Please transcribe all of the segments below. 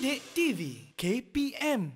Sidik TV KPM.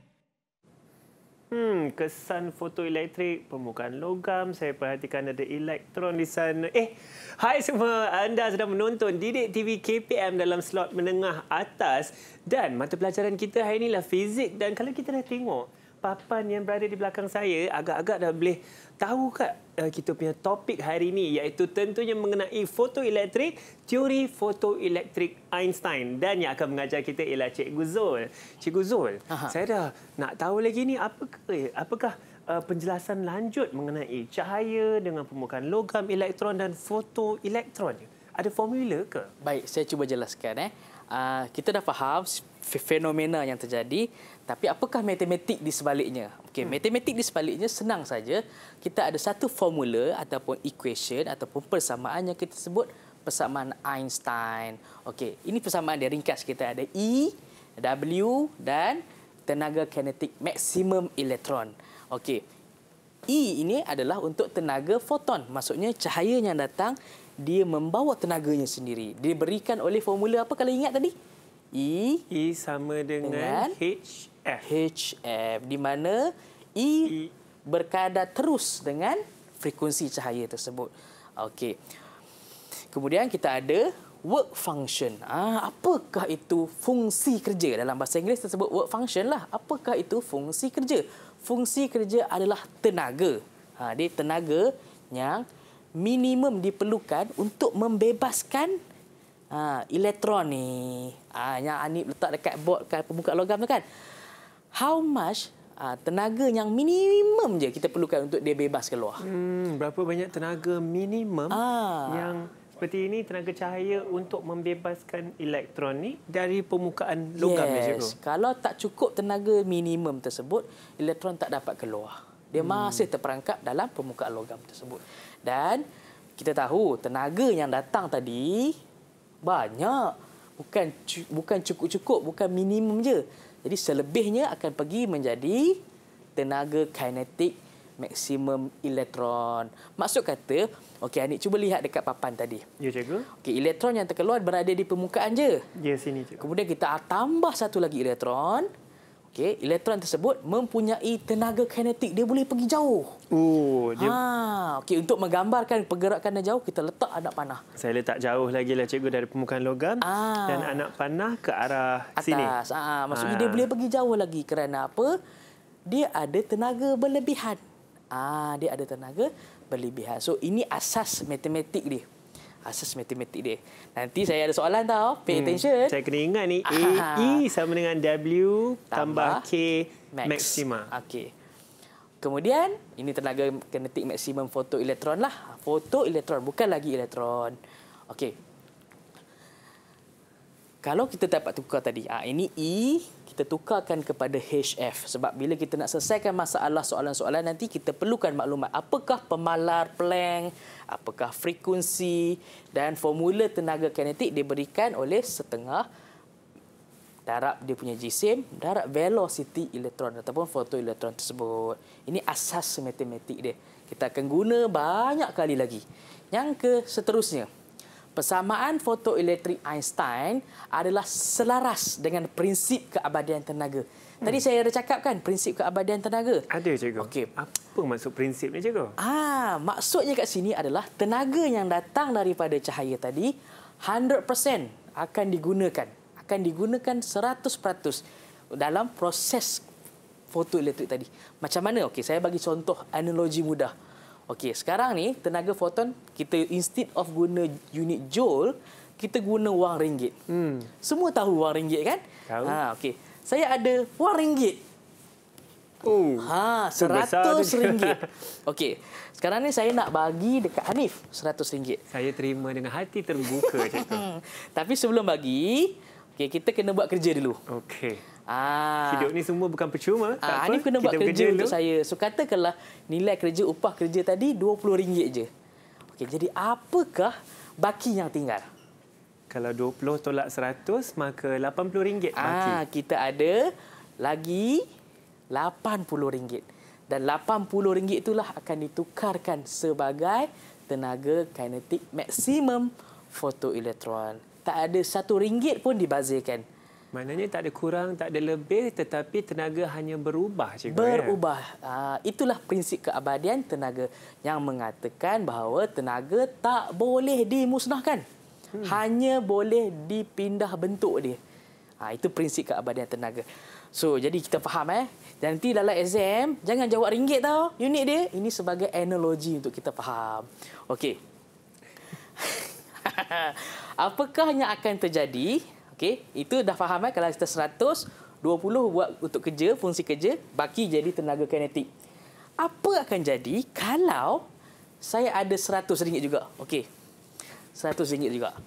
Hmm, kesan fotoelektrik, permukaan logam, saya perhatikan ada elektron di sana. Eh, hai semua, anda sedang menonton Didik TV KPM dalam slot menengah atas dan mata pelajaran kita hari ini lah fizik dan kalau kita dah tengok papan yang berada di belakang saya agak-agak dah boleh tahu kat Uh, kita punya topik hari ini iaitu tentunya mengenai fotoelektrik, teori fotoelektrik Einstein. Dan yang akan mengajar kita ialah Cikgu Zul. Cikgu Zul, Aha. saya dah nak tahu lagi ni apa apakah, eh, apakah uh, penjelasan lanjut mengenai cahaya dengan permukaan logam elektron dan fotoelektron. Ada formula ke? Baik, saya cuba jelaskan. Eh. Uh, kita dah faham fenomena yang terjadi tapi apakah matematik di sebaliknya okey hmm. matematik di sebaliknya senang saja kita ada satu formula ataupun equation ataupun persamaan yang kita sebut persamaan Einstein okey ini persamaan dia ringkas kita ada E W dan tenaga kinetik maksimum elektron okey E ini adalah untuk tenaga foton maksudnya cahaya yang datang dia membawa tenaganya sendiri diberikan oleh formula apa kalau ingat tadi E. E sama dengan, dengan HF. HF. Di mana E, e. berkadar terus dengan frekuensi cahaya tersebut. Okey. Kemudian kita ada work function. Ah, apakah itu fungsi kerja? Dalam bahasa Inggeris tersebut work function lah. Apakah itu fungsi kerja? Fungsi kerja adalah tenaga. Ha, dia tenaga yang minimum diperlukan untuk membebaskan Ha, elektron ni ha, yang Anip letak dekat board kan pembuka logam tu kan. How much ha, tenaga yang minimum je kita perlukan untuk dia bebas keluar? Hmm, berapa banyak tenaga minimum ha. yang seperti ini tenaga cahaya untuk membebaskan elektron ni dari permukaan logam yes. Cikgu. Kalau tak cukup tenaga minimum tersebut, elektron tak dapat keluar. Dia hmm. masih terperangkap dalam permukaan logam tersebut. Dan kita tahu tenaga yang datang tadi banyak bukan bukan cukup-cukup bukan minimum je jadi selebihnya akan pergi menjadi tenaga kinetik maksimum elektron maksud kata okey Anik cuba lihat dekat papan tadi ya cikgu okey elektron yang terkeluar berada di permukaan je ya sini cikgu kemudian kita tambah satu lagi elektron Okey, elektron tersebut mempunyai tenaga kinetik. Dia boleh pergi jauh. Oh, dia Ha, okey untuk menggambarkan pergerakan dia jauh, kita letak anak panah. Saya letak jauh lagi lah cikgu dari permukaan logam ha. dan anak panah ke arah Atas. sini. Atas. Ah, ha, maksudnya ha. dia boleh pergi jauh lagi kerana apa? Dia ada tenaga berlebihan. Ah, ha, dia ada tenaga berlebihan. So ini asas matematik dia asas ah, matematik dia. Nanti saya ada soalan tau. Pay hmm, attention. saya kena ingat ni. AE Aha. E sama dengan W tambah, tambah K max. maksima. Okey. Kemudian, ini tenaga kinetik maksimum fotoelektron lah. Fotoelektron, bukan lagi elektron. Okey. Kalau kita dapat tukar tadi, ha, ini E kita tukarkan kepada HF. Sebab bila kita nak selesaikan masalah soalan-soalan nanti, kita perlukan maklumat apakah pemalar plank, apakah frekuensi dan formula tenaga kinetik diberikan oleh setengah darab dia punya jisim, darab velocity elektron ataupun foto elektron tersebut. Ini asas matematik dia. Kita akan guna banyak kali lagi. Yang ke seterusnya. Persamaan fotoelektrik Einstein adalah selaras dengan prinsip keabadian tenaga. Tadi hmm. saya ada cakap kan prinsip keabadian tenaga. Ada cikgu. Okey. Apa maksud prinsip ni cikgu? Ah, maksudnya kat sini adalah tenaga yang datang daripada cahaya tadi 100% akan digunakan. Akan digunakan 100% dalam proses fotoelektrik tadi. Macam mana? Okey, saya bagi contoh analogi mudah. Okey, sekarang ni tenaga foton kita instead of guna unit joule, kita guna wang ringgit. Hmm. Semua tahu wang ringgit kan? Tahu. Ha, okey. Saya ada wang ringgit. Oh. Ha, 100 ringgit. Okey. Sekarang ni saya nak bagi dekat Hanif 100 ringgit. Saya terima dengan hati terbuka cakap. Tapi sebelum bagi, okey kita kena buat kerja dulu. Okey. Ah. Hidup ni semua bukan percuma. Ah, tak apa. Hanif kena buat kerja, kerja untuk saya. So katakanlah nilai kerja, upah kerja tadi RM20 je. Okay, jadi apakah baki yang tinggal? Kalau 20 tolak 100, maka RM80 ah, baki. Ah, kita ada lagi RM80. Dan RM80 itulah akan ditukarkan sebagai tenaga kinetik maksimum fotoelektron. Tak ada satu ringgit pun dibazirkan. Maknanya tak ada kurang, tak ada lebih tetapi tenaga hanya berubah cikgu. Berubah. Ya? Itulah prinsip keabadian tenaga yang mengatakan bahawa tenaga tak boleh dimusnahkan. Hmm. Hanya boleh dipindah bentuk dia. Ha, itu prinsip keabadian tenaga. So jadi kita faham eh. Nanti dalam exam jangan jawab ringgit tau unit dia. Ini sebagai analogi untuk kita faham. Okey. Apakah yang akan terjadi Okey, itu dah faham eh kalau kita 120 buat untuk kerja, fungsi kerja, baki jadi tenaga kinetik. Apa akan jadi kalau saya ada 100 100 juga? Okey. 100 100 juga.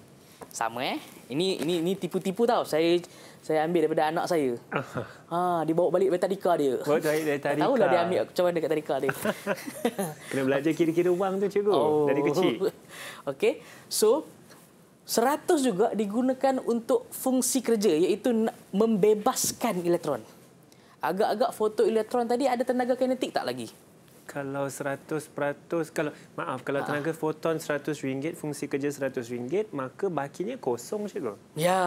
Sama eh. Ini ini ini tipu-tipu tau. Saya saya ambil daripada anak saya. Ha, dia bawa balik dari tadika dia. Bawa balik dari tadika. Tahu lah dia ambil macam mana dekat tadika dia. Kena belajar kira-kira wang tu cikgu. Oh. Dari kecil. Okey. So, 100 juga digunakan untuk fungsi kerja iaitu membebaskan elektron. Agak-agak foto elektron tadi ada tenaga kinetik tak lagi? Kalau 100% kalau maaf kalau ah. tenaga Aa. foton rm ringgit, fungsi kerja rm ringgit, maka bakinya kosong saja. Ya,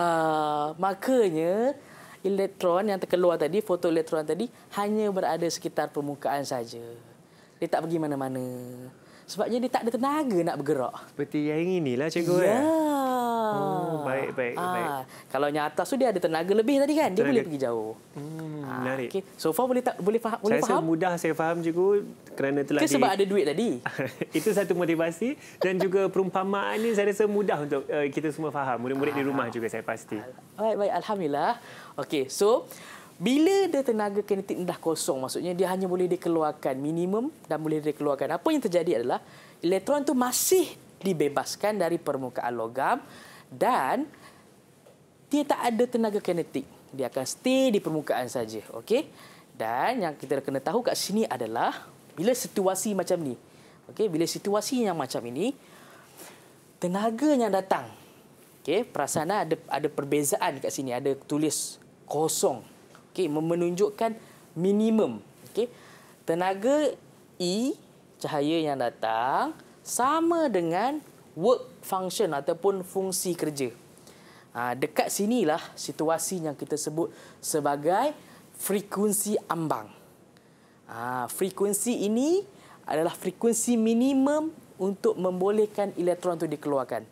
makanya elektron yang terkeluar tadi, foto elektron tadi hanya berada sekitar permukaan saja. Dia tak pergi mana-mana. Sebabnya dia tak ada tenaga nak bergerak. Seperti yang inilah cikgu. Ya. Eh? Oh, ah. baik, baik, ah. baik. Kalau yang atas tu dia ada tenaga lebih tadi kan? Dia tenaga. boleh pergi jauh. Hmm, ah, okay. So far boleh tak boleh faham? Saya rasa mudah saya faham juga kerana telah... Itu di... sebab ada duit tadi. Itu satu motivasi. Dan juga perumpamaan ini saya rasa mudah untuk uh, kita semua faham. Murid-murid ah. di rumah ah. juga saya pasti. Baik, baik. Alhamdulillah. Okey, so bila dia tenaga kinetik dah kosong, maksudnya dia hanya boleh dikeluarkan minimum dan boleh dikeluarkan. Apa yang terjadi adalah elektron tu masih dibebaskan dari permukaan logam dan dia tak ada tenaga kinetik. Dia akan stay di permukaan saja. Okey. Dan yang kita kena tahu kat sini adalah bila situasi macam ni. Okey, bila situasi yang macam ini tenaga yang datang. Okey, perasaan ada ada perbezaan kat sini, ada tulis kosong. Okey, menunjukkan minimum. Okey. Tenaga E cahaya yang datang sama dengan work function ataupun fungsi kerja. Ha, dekat sinilah situasi yang kita sebut sebagai frekuensi ambang. Ha, frekuensi ini adalah frekuensi minimum untuk membolehkan elektron itu dikeluarkan.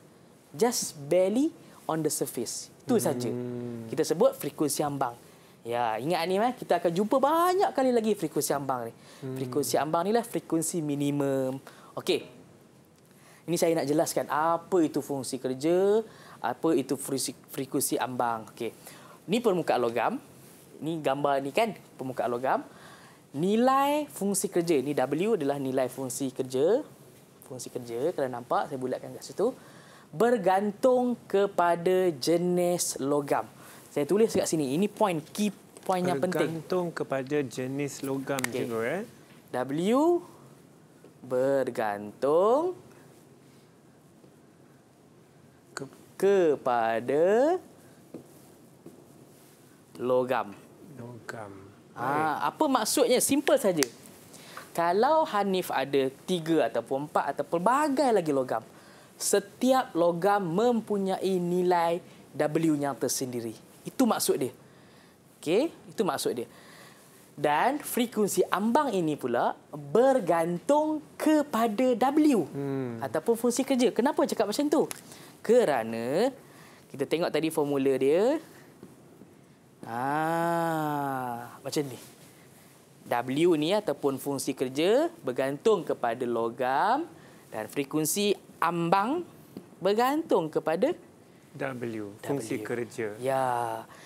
Just barely on the surface. Itu hmm. saja. Kita sebut frekuensi ambang. Ya, ingat ni mah eh, kita akan jumpa banyak kali lagi frekuensi ambang ni. Hmm. Frekuensi ambang ni lah frekuensi minimum. Okey, ini saya nak jelaskan apa itu fungsi kerja, apa itu frekuensi ambang. Okey. Ni permukaan logam. Ni gambar ni kan permukaan logam. Nilai fungsi kerja ni W adalah nilai fungsi kerja. Fungsi kerja kalau nampak saya bulatkan kat situ bergantung kepada jenis logam. Saya tulis kat sini. Ini point key point yang penting. Bergantung kepada jenis logam okay. juga eh. W bergantung kepada logam. Logam. Ha, apa maksudnya? Simple saja. Kalau Hanif ada tiga ataupun empat atau pelbagai lagi logam, setiap logam mempunyai nilai W-nya tersendiri. Itu maksud dia. okay itu maksud dia dan frekuensi ambang ini pula bergantung kepada W hmm. ataupun fungsi kerja. Kenapa cakap macam tu? Kerana kita tengok tadi formula dia. Ah, macam ni. W ni ataupun fungsi kerja bergantung kepada logam dan frekuensi ambang bergantung kepada W, fungsi kerja. Ya.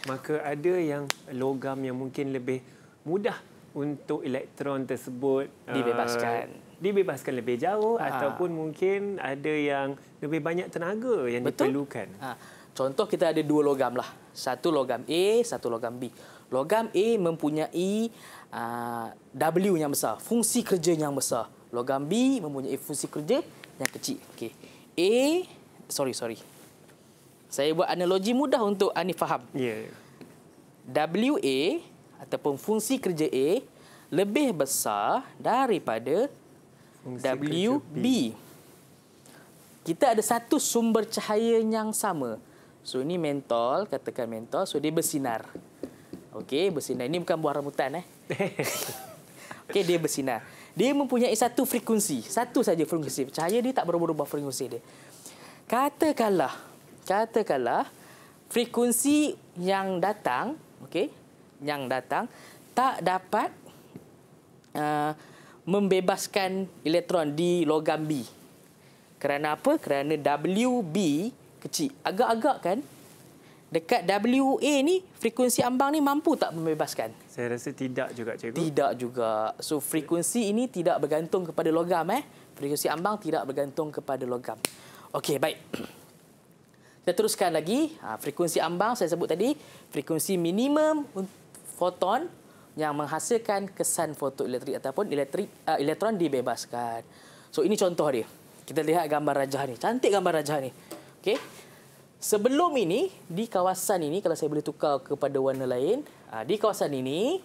Maka ada yang logam yang mungkin lebih mudah untuk elektron tersebut eh, dibebaskan dibebaskan lebih jauh ha. ataupun mungkin ada yang lebih banyak tenaga yang Betul. diperlukan. Ha. Contoh kita ada dua logam lah. Satu logam A, satu logam B. Logam A mempunyai uh, W yang besar, fungsi kerja yang besar. Logam B mempunyai fungsi kerja yang kecil. Okey. A sorry sorry. Saya buat analogi mudah untuk Anif faham. Ya. Yeah. WA ataupun fungsi kerja A lebih besar daripada fungsi WB. Kita ada satu sumber cahaya yang sama. So ini mentol, katakan mentol, so dia bersinar. Okey, bersinar. Ini bukan buah rambutan eh. Okey, dia bersinar. Dia mempunyai satu frekuensi, satu saja frekuensi. Cahaya dia tak berubah-ubah frekuensi dia. Katakanlah, katakanlah frekuensi yang datang, okey, yang datang tak dapat uh, membebaskan elektron di logam B. Kerana apa? Kerana WB kecil. Agak-agak kan? Dekat WA ni, frekuensi ambang ni mampu tak membebaskan? Saya rasa tidak juga, cikgu. Tidak juga. So, frekuensi ini tidak bergantung kepada logam. eh. Frekuensi ambang tidak bergantung kepada logam. Okey, baik. Kita teruskan lagi. Ha, frekuensi ambang saya sebut tadi. Frekuensi minimum foton yang menghasilkan kesan fotoelektrik ataupun elektrik uh, elektron dibebaskan. So ini contoh dia. Kita lihat gambar rajah ni. Cantik gambar rajah ni. Okey. Sebelum ini di kawasan ini kalau saya boleh tukar kepada warna lain, uh, di kawasan ini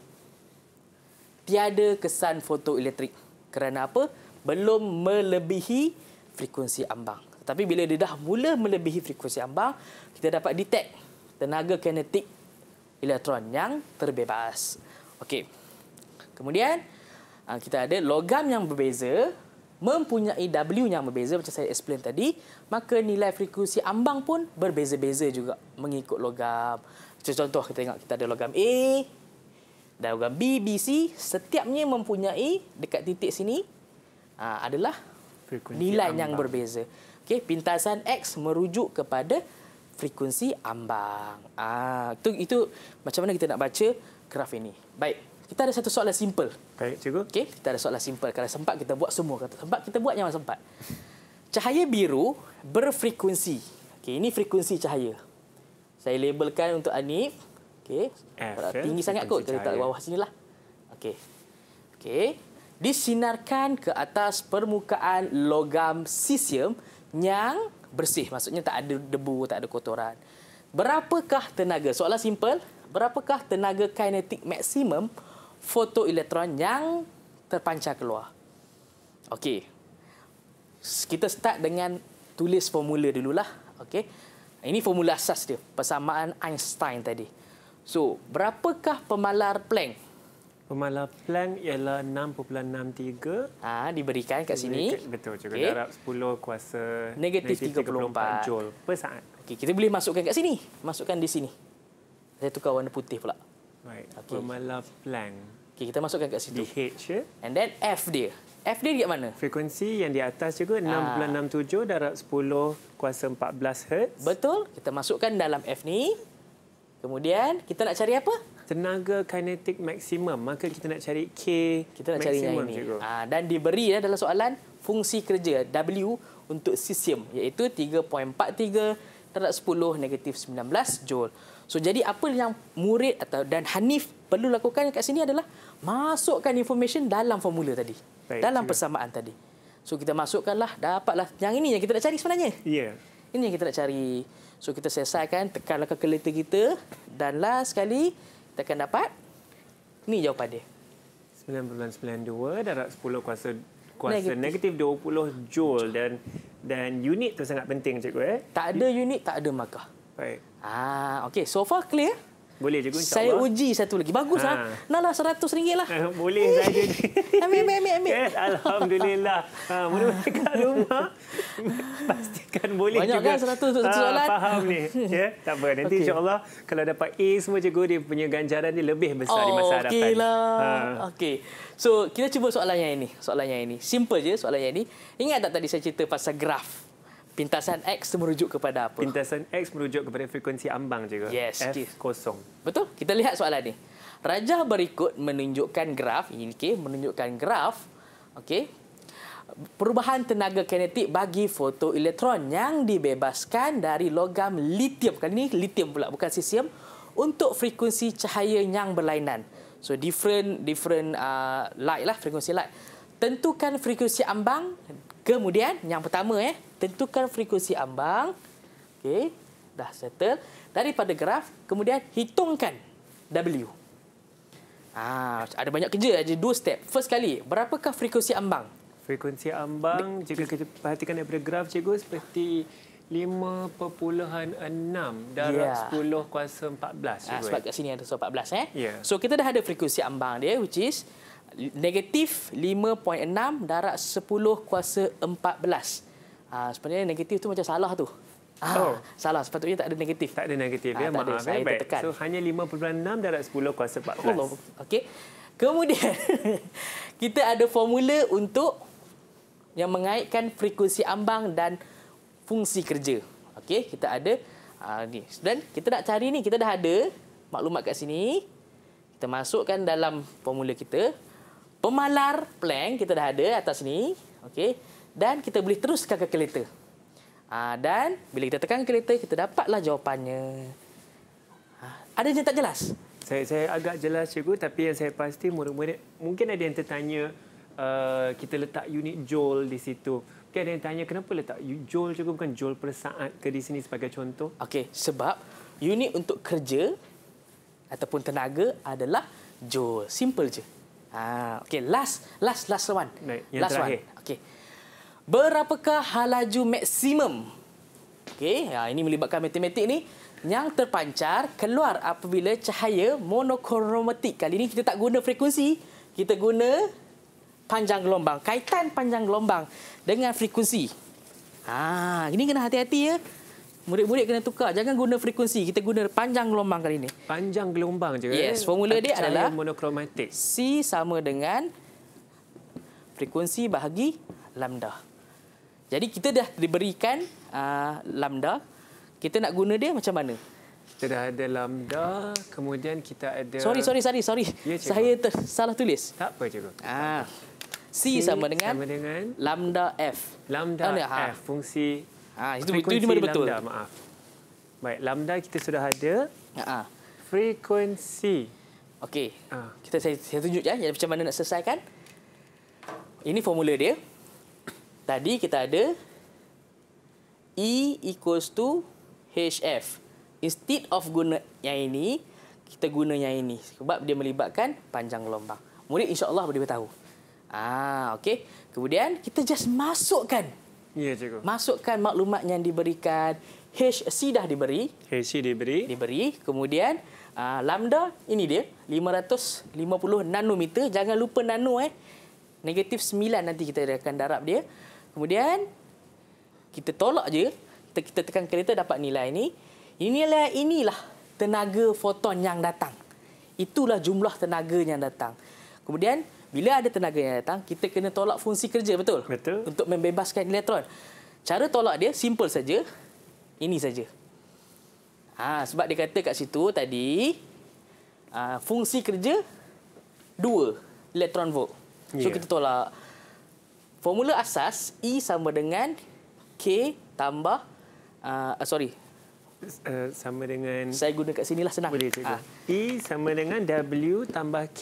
tiada kesan fotoelektrik. Kerana apa? Belum melebihi frekuensi ambang. Tapi bila dia dah mula melebihi frekuensi ambang, kita dapat detect tenaga kinetik elektron yang terbebas. Okey. Kemudian ah, kita ada logam yang berbeza mempunyai W yang berbeza macam saya explain tadi, maka nilai frekuensi ambang pun berbeza-beza juga mengikut logam. Contoh kita tengok kita ada logam A dan logam B, B, C setiapnya mempunyai dekat titik sini ah, adalah frekuensi nilai ambang. yang berbeza. Okey, pintasan X merujuk kepada frekuensi ambang. Ah, itu, itu macam mana kita nak baca graf ini. Baik, kita ada satu soalan simple. Baik, cikgu. Okey, kita ada soalan simple. Kalau sempat kita buat semua. Kalau sempat kita buat jangan sempat. Cahaya biru berfrekuensi. Okey, ini frekuensi cahaya. Saya labelkan untuk Anif. Okey. Eh, tinggi sangat kot. Kita letak bawah sini lah. Okey. Okey. Disinarkan ke atas permukaan logam sisium yang bersih maksudnya tak ada debu tak ada kotoran berapakah tenaga soalan simple berapakah tenaga kinetik maksimum fotoelektron yang terpancar keluar okey kita start dengan tulis formula dululah okey ini formula asas dia persamaan Einstein tadi so berapakah pemalar Planck Pemalas plank ialah 6.63. Ah ha, diberikan kat sini. Betul juga okay. darab 10 kuasa negatif 34, 34 joule per saat. Okey, kita boleh masukkan kat sini. Masukkan di sini. Saya tukar warna putih pula. Baik. Okay. Pemalas plank. Okey, kita masukkan kat situ. H. ya. And then F dia. F dia dekat mana? Frekuensi yang di atas juga ha. Ah. 6.67 darab 10 kuasa 14 Hz. Betul. Kita masukkan dalam F ni. Kemudian kita nak cari apa? tenaga kinetik maksimum maka kita nak cari K kita nak cari yang ini ha, dan diberi ya, dalam soalan fungsi kerja W untuk sisium iaitu 3.43 terhadap 10 negatif 19 joule. So jadi apa yang murid atau dan Hanif perlu lakukan kat sini adalah masukkan information dalam formula tadi. Baik, dalam cikgu. persamaan tadi. So kita masukkanlah dapatlah yang ini yang kita nak cari sebenarnya. Ya. Yeah. Ini yang kita nak cari. So kita selesaikan tekan calculator kita dan last sekali kita akan dapat ni jawapan dia. 9.92 darab 10 kuasa kuasa negatif 20 joule dan dan unit tu sangat penting cikgu eh. Tak ada unit tak ada markah. Baik. Ah okey so far clear? Boleh je insyaAllah. Saya uji satu lagi. Bagus ha. ha. Ah. Nalah seratus ringgit lah. Boleh saya je. ambil, ambil, ambil. ambil. Yes, Alhamdulillah. Ha, boleh kat rumah. Pastikan boleh Banyak juga. Banyak kan seratus untuk ha, satu soalan. Ha, faham ni. Ya, tak apa. Nanti okay. insyaAllah kalau dapat A semua cikgu, dia punya ganjaran dia lebih besar oh, di masa hadapan. Oh, Okey lah. Ha. Okey. So, kita cuba soalan yang ini. Soalan yang ini. Simple je soalan yang ini. Ingat tak tadi saya cerita pasal graf? Pintasan X itu merujuk kepada apa? Pintasan X merujuk kepada frekuensi ambang juga. Yes. F kosong. Betul. Kita lihat soalan ni. Raja berikut menunjukkan graf. Ini okay, menunjukkan graf. Okay. Perubahan tenaga kinetik bagi fotoelektron yang dibebaskan dari logam litium. Kali ini litium pula, bukan sisium. Untuk frekuensi cahaya yang berlainan. So, different different uh, light lah, frekuensi light. Tentukan frekuensi ambang. Kemudian, yang pertama eh, tentukan frekuensi ambang. Okey, dah settle. Daripada graf, kemudian hitungkan W. Ah, ada banyak kerja, ada dua step. First kali, berapakah frekuensi ambang? Frekuensi ambang, jika kita perhatikan daripada graf, cikgu, seperti 5.6 darab yeah. 10 kuasa 14. Ah, sebab kat sini ada so 14. Eh? Yeah. So kita dah ada frekuensi ambang dia, which is negatif 5.6 darab 10 kuasa 14. Yeah. Ah sebenarnya negatif tu macam salah tu. Ah, oh. salah sepatutnya tak ada negatif. Tak ada negatif ya. Ah, Maaf. Ada. Ya. Saya baik, baik. So hanya 5.6 darab 10 kuasa 14. Allah. Okey. Kemudian kita ada formula untuk yang mengaitkan frekuensi ambang dan fungsi kerja. Okey, kita ada uh, ni. Dan kita nak cari ni, kita dah ada maklumat kat sini. Kita masukkan dalam formula kita. Pemalar Planck kita dah ada atas ni. Okey dan kita boleh teruskan ke kereta. Uh, dan bila kita tekan kereta, kita dapatlah jawapannya. Uh, ada yang tak jelas? Saya, saya agak jelas, cikgu. Tapi yang saya pasti, murid-murid, mungkin ada yang tertanya uh, kita letak unit Joule di situ. Mungkin ada yang tanya kenapa letak Joule, cikgu, bukan Joule per saat ke di sini sebagai contoh? Okey, sebab unit untuk kerja ataupun tenaga adalah Joule. Simple je. Ah, okay, last, last, last one. Baik, yang last terakhir. one. Okay berapakah halaju maksimum? Okey, ya, ini melibatkan matematik ni yang terpancar keluar apabila cahaya monokromatik. Kali ini kita tak guna frekuensi, kita guna panjang gelombang, kaitan panjang gelombang dengan frekuensi. Ha, ini kena hati-hati ya. Murid-murid kena tukar. Jangan guna frekuensi. Kita guna panjang gelombang kali ini. Panjang gelombang je. Yes, formula dia adalah monokromatik. C sama dengan frekuensi bahagi lambda. Jadi kita dah diberikan uh, lambda. Kita nak guna dia macam mana? Kita dah ada lambda, kemudian kita ada... Sorry, sorry, sorry. sorry. Ya, Saya ter- salah tulis. Tak apa, cikgu. Ah. C, C sama, dengan sama dengan lambda F. Lambda ah, F, fungsi... Ah, itu, itu dia lambda, betul. maaf. Baik, lambda kita sudah ada. Ah. Frekuensi. Okey. Ah. Kita saya, saya tunjuk ya, macam mana nak selesaikan. Ini formula dia. Tadi kita ada E equals to HF. Instead of guna yang ini, kita guna yang ini. Sebab dia melibatkan panjang gelombang. Murid insyaAllah boleh tahu. Ah, okay. Kemudian kita just masukkan. Ya, yeah, cikgu. Masukkan maklumat yang diberikan. HC dah diberi. HC diberi. Diberi. Kemudian uh, lambda ini dia. 550 nanometer. Jangan lupa nano eh. Negatif 9 nanti kita akan darab dia. Kemudian kita tolak je, kita, kita tekan kereta dapat nilai ni. Inilah inilah tenaga foton yang datang. Itulah jumlah tenaga yang datang. Kemudian bila ada tenaga yang datang, kita kena tolak fungsi kerja betul? Betul. Untuk membebaskan elektron. Cara tolak dia simple saja. Ini saja. Ha, sebab dia kata kat situ tadi ha, fungsi kerja dua elektron volt. So yeah. kita tolak formula asas E sama dengan K tambah uh, uh sorry uh, sama dengan saya guna kat sini lah senang boleh cikgu uh. Ah. E sama dengan W tambah K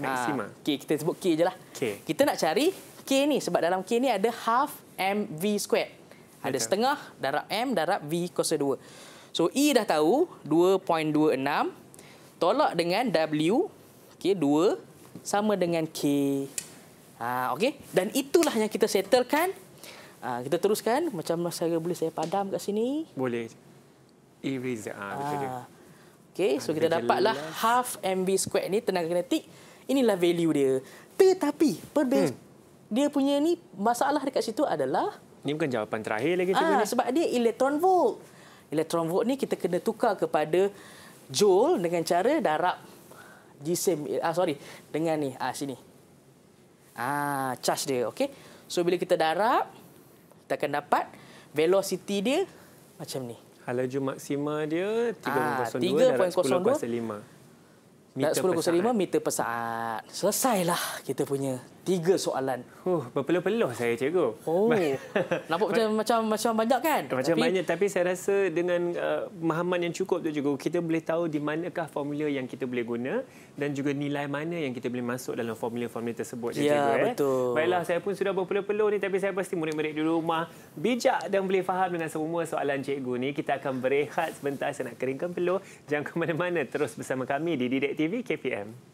maksima uh, ah, okey kita sebut K jelah K kita nak cari K ni sebab dalam K ni ada half m v squared ada setengah darab m darab v kuasa 2 so E dah tahu 2.26 tolak dengan W okey 2 sama dengan K Ha, okey. Dan itulah yang kita settlekan. Ha, kita teruskan. Macam mana saya boleh saya padam kat sini. Boleh. Eraser. Ha, ha. Ah, okey, so kita dapatlah half MV square ni tenaga kinetik. Inilah value dia. Tetapi, perbezaan hmm. dia punya ni masalah dekat situ adalah... Ini bukan jawapan terakhir lagi. Ah, sebab dia elektron volt. Elektron volt ni kita kena tukar kepada joule dengan cara darab g sem. Ah, sorry, dengan ni. Ah, sini. Ah, charge dia, okey. So bila kita darab, kita akan dapat velocity dia macam ni. Halaju maksima dia 3.02 darab 10.5. 10.05 meter per saat. Selesailah kita punya tiga soalan. Huh, berpeluh-peluh saya cikgu. Oh. Nampak macam macam macam banyak kan? Macam tapi... banyak tapi saya rasa dengan uh, pemahaman uh, yang cukup tu cikgu, kita boleh tahu di manakah formula yang kita boleh guna dan juga nilai mana yang kita boleh masuk dalam formula-formula tersebut cikgu, ya, cikgu eh. betul. eh. Baiklah saya pun sudah berpeluh-peluh ni tapi saya pasti murid-murid di rumah bijak dan boleh faham dengan semua soalan cikgu ni. Kita akan berehat sebentar saya nak keringkan peluh. Jangan ke mana-mana terus bersama kami di Didik TV KPM.